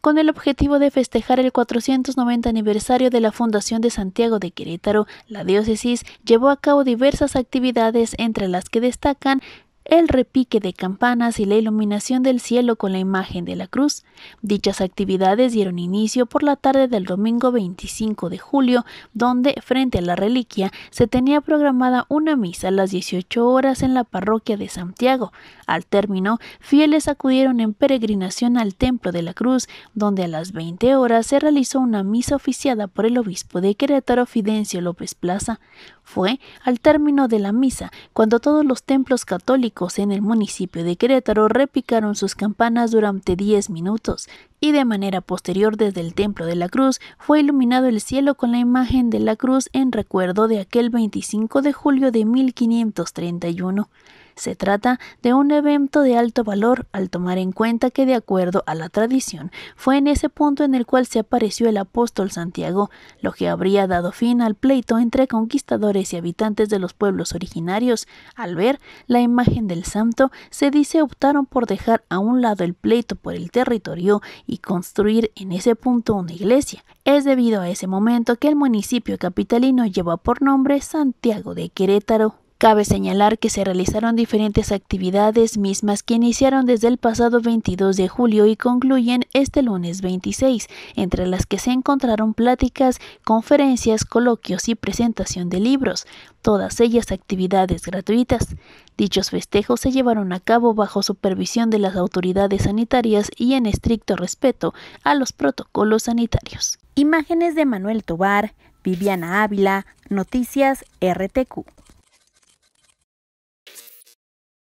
con el objetivo de festejar el 490 aniversario de la fundación de Santiago de Querétaro, la diócesis llevó a cabo diversas actividades entre las que destacan el repique de campanas y la iluminación del cielo con la imagen de la cruz. Dichas actividades dieron inicio por la tarde del domingo 25 de julio, donde, frente a la reliquia, se tenía programada una misa a las 18 horas en la parroquia de Santiago. Al término, fieles acudieron en peregrinación al Templo de la Cruz, donde a las 20 horas se realizó una misa oficiada por el obispo de Querétaro, Fidencio López Plaza. Fue, al término de la misa, cuando todos los templos católicos en el municipio de Querétaro repicaron sus campanas durante 10 minutos y de manera posterior desde el Templo de la Cruz fue iluminado el cielo con la imagen de la cruz en recuerdo de aquel 25 de julio de 1531. Se trata de un evento de alto valor al tomar en cuenta que de acuerdo a la tradición fue en ese punto en el cual se apareció el apóstol Santiago, lo que habría dado fin al pleito entre conquistadores y habitantes de los pueblos originarios. Al ver la imagen del santo, se dice optaron por dejar a un lado el pleito por el territorio y construir en ese punto una iglesia. Es debido a ese momento que el municipio capitalino lleva por nombre Santiago de Querétaro. Cabe señalar que se realizaron diferentes actividades mismas que iniciaron desde el pasado 22 de julio y concluyen este lunes 26, entre las que se encontraron pláticas, conferencias, coloquios y presentación de libros, todas ellas actividades gratuitas. Dichos festejos se llevaron a cabo bajo supervisión de las autoridades sanitarias y en estricto respeto a los protocolos sanitarios. Imágenes de Manuel Tobar, Viviana Ávila, Noticias RTQ.